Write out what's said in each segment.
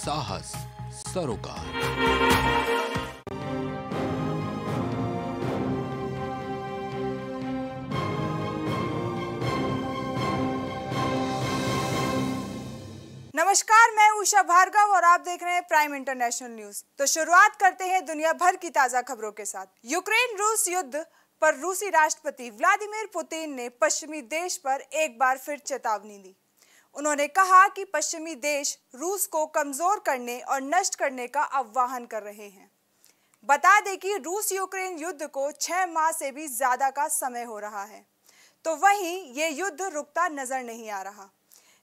साहस सरोकार नमस्कार मैं उषा भार्गव और आप देख रहे हैं प्राइम इंटरनेशनल न्यूज तो शुरुआत करते हैं दुनिया भर की ताजा खबरों के साथ यूक्रेन रूस युद्ध पर रूसी राष्ट्रपति व्लादिमीर पुतिन ने पश्चिमी देश पर एक बार फिर चेतावनी दी उन्होंने कहा कि पश्चिमी देश रूस को कमज़ोर करने और नष्ट करने का आह्वान कर रहे हैं बता दें कि रूस यूक्रेन युद्ध को छह माह से भी ज़्यादा का समय हो रहा है तो वहीं ये युद्ध रुकता नज़र नहीं आ रहा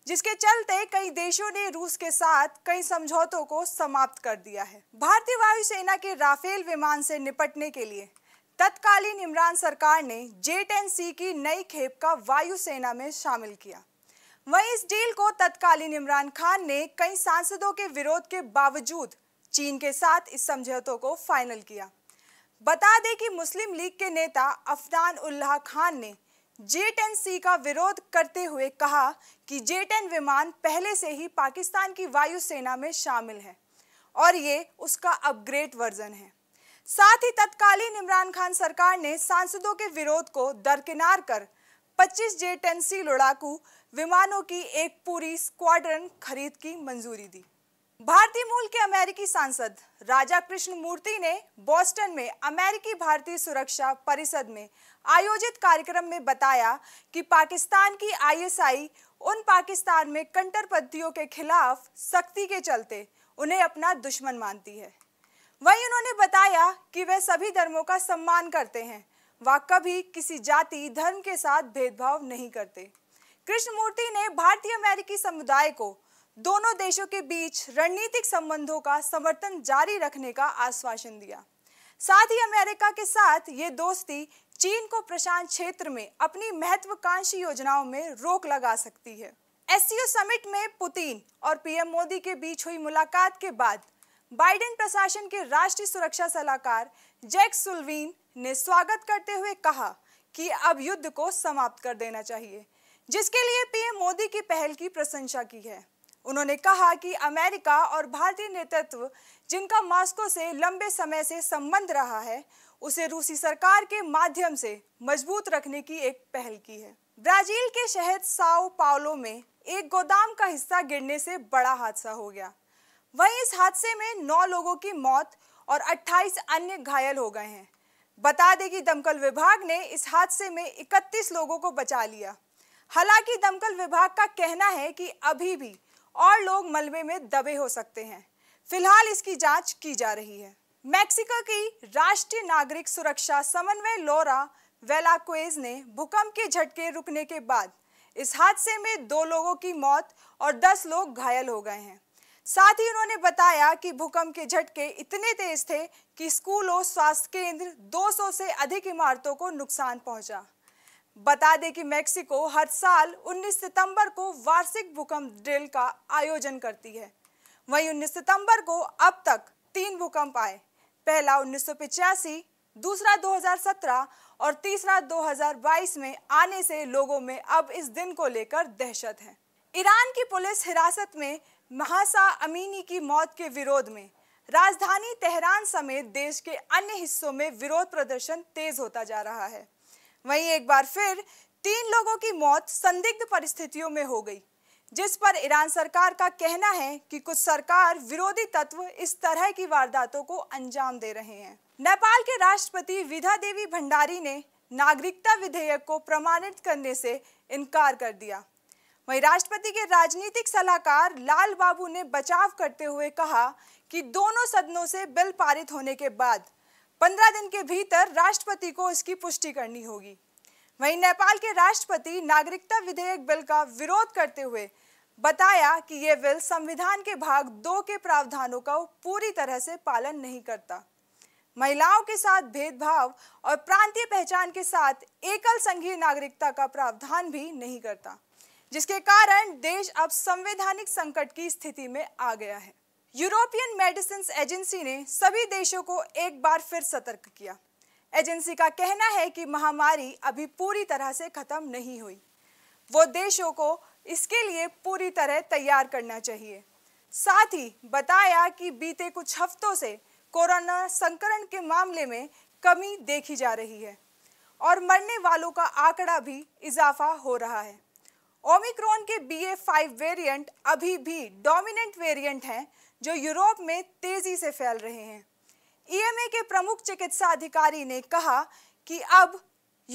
जिसके चलते कई देशों ने रूस के साथ कई समझौतों को समाप्त कर दिया है भारतीय वायुसेना के राफेल विमान से निपटने के लिए तत्कालीन इमरान सरकार ने जे टेन सी की नई खेप का वायुसेना में शामिल किया वहीं इस डील को तत्कालीन इमरान खान ने कई सांसदों के विरोध के बावजूद चीन के साथ इस समझौतों को फाइनल किया बता दें कि मुस्लिम लीग के नेता अफदान उल्लाह खान ने जे टेन सी का विरोध करते हुए कहा कि जे विमान पहले से ही पाकिस्तान की वायुसेना में शामिल है और ये उसका अपग्रेड वर्जन है साथ ही तत्कालीन इमरान खान सरकार ने सांसदों के विरोध को दरकिनार कर 25 जे टेन सी लड़ाकू विमानों की एक पूरी स्क्वाड्रन खरीद की मंजूरी दी भारतीय मूल के अमेरिकी सांसद राजा कृष्ण मूर्ति ने बोस्टन में अमेरिकी भारतीय सुरक्षा परिषद में आयोजित कार्यक्रम में बताया कि पाकिस्तान की आईएसआई उन पाकिस्तान में कंटरपंथियों के खिलाफ सख्ती के चलते उन्हें अपना दुश्मन मानती है वहीं उन्होंने बताया कि वे सभी धर्मों का सम्मान करते हैं व कभी किसी जाति धर्म के साथ भेदभाव नहीं करते कृष्णमूर्ति ने भारतीय अमेरिकी समुदाय को दोनों देशों के बीच रणनीतिक संबंधों का समर्थन जारी रखने का आश्वासन दिया साथ ही अमेरिका के साथ ये दोस्ती चीन को प्रशांत क्षेत्र में अपनी महत्वाकांक्षी योजनाओं में रोक लगा सकती है एस समिट में पुतिन और पीएम मोदी के बीच हुई मुलाकात के बाद बाइडेन प्रशासन के राष्ट्रीय सुरक्षा सलाहकार जैक सुलवीन ने स्वागत करते हुए कहा कि अब युद्ध को समाप्त कर देना चाहिए जिसके लिए पीएम मोदी की पहल की प्रशंसा की है उन्होंने कहा कि अमेरिका और भारतीय नेतृत्व जिनका मॉस्को से लंबे समय से संबंध रहा है उसे रूसी सरकार के माध्यम से मजबूत रखने की एक पहल की है ब्राजील के शहर साओ पाओलो में एक गोदाम का हिस्सा गिरने से बड़ा हादसा हो गया वहीं इस हादसे में नौ लोगों की मौत और 28 अन्य घायल हो गए हैं बता दें कि दमकल विभाग ने इस हादसे में 31 लोगों को बचा लिया हालांकि दमकल विभाग का कहना है कि अभी भी और लोग मलबे में दबे हो सकते हैं फिलहाल इसकी जांच की जा रही है मैक्सिको की राष्ट्रीय नागरिक सुरक्षा समन्वय लोरा वेलाक्वेज ने भूकंप के झटके रुकने के बाद इस हादसे में दो लोगों की मौत और दस लोग घायल हो गए हैं साथ ही उन्होंने बताया कि भूकंप के झटके इतने तेज थे कि और स्वास्थ्य केंद्र 200 से अधिक इमारतों को नुकसान पहुंचा बता दें कि मेक्सिको हर साल 19 सितंबर को वार्षिक भूकंप ड्रिल का आयोजन करती है वहीं 19 सितंबर को अब तक तीन भूकंप आए पहला उन्नीस दूसरा 2017 और तीसरा 2022 में आने से लोगों में अब इस दिन को लेकर दहशत है ईरान की पुलिस हिरासत में महासा अमीनी की मौत के विरोध में राजधानी तेहरान समेत देश के अन्य हिस्सों में विरोध प्रदर्शन तेज होता जा रहा है वहीं एक बार फिर तीन लोगों की मौत संदिग्ध परिस्थितियों में हो गई जिस पर ईरान सरकार का कहना है कि कुछ सरकार विरोधी तत्व इस तरह की वारदातों को अंजाम दे रहे हैं नेपाल के राष्ट्रपति विधा देवी भंडारी ने नागरिकता विधेयक को प्रमाणित करने से इनकार कर दिया वहीं राष्ट्रपति के राजनीतिक सलाहकार लाल बाबू ने बचाव करते हुए कहा कि दोनों सदनों से बिल पारित होने के बाद पंद्रह दिन के भीतर राष्ट्रपति को इसकी पुष्टि करनी होगी वहीं नेपाल के राष्ट्रपति नागरिकता विधेयक बिल का विरोध करते हुए बताया कि ये बिल संविधान के भाग दो के प्रावधानों का पूरी तरह से पालन नहीं करता महिलाओं के साथ भेदभाव और प्रांतीय पहचान के साथ एकल संघीय नागरिकता का प्रावधान भी नहीं करता जिसके कारण देश अब संवैधानिक संकट की स्थिति में आ गया है यूरोपियन मेडिसिन एजेंसी ने सभी देशों को एक बार फिर सतर्क किया एजेंसी का कहना है कि महामारी अभी पूरी तरह से खत्म नहीं हुई वो देशों को इसके लिए पूरी तरह तैयार करना चाहिए साथ ही बताया कि बीते कुछ हफ्तों से कोरोना संक्रमण के मामले में कमी देखी जा रही है और मरने वालों का आंकड़ा भी इजाफा हो रहा है ओमिक्रॉन के बी ए फाइव वेरियंट अभी भी डोमिनेंट वेरियंट हैं जो यूरोप में तेज़ी से फैल रहे हैं ईएमए e के प्रमुख चिकित्सा अधिकारी ने कहा कि अब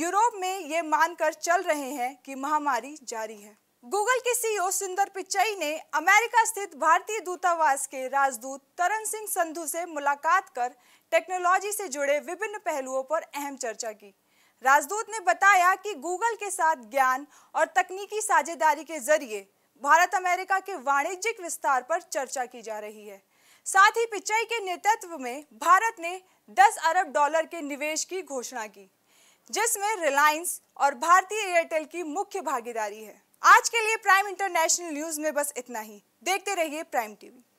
यूरोप में ये मानकर चल रहे हैं कि महामारी जारी है गूगल के सीईओ e सुंदर पिचई ने अमेरिका स्थित भारतीय दूतावास के राजदूत तरन सिंह संधू से मुलाकात कर टेक्नोलॉजी से जुड़े विभिन्न पहलुओं पर अहम चर्चा की राजदूत ने बताया कि गूगल के साथ ज्ञान और तकनीकी साझेदारी के जरिए भारत अमेरिका के वाणिज्यिक विस्तार पर चर्चा की जा रही है साथ ही पिचाई के नेतृत्व में भारत ने 10 अरब डॉलर के निवेश की घोषणा की जिसमें रिलायंस और भारतीय एयरटेल की मुख्य भागीदारी है आज के लिए प्राइम इंटरनेशनल न्यूज में बस इतना ही देखते रहिए प्राइम टीवी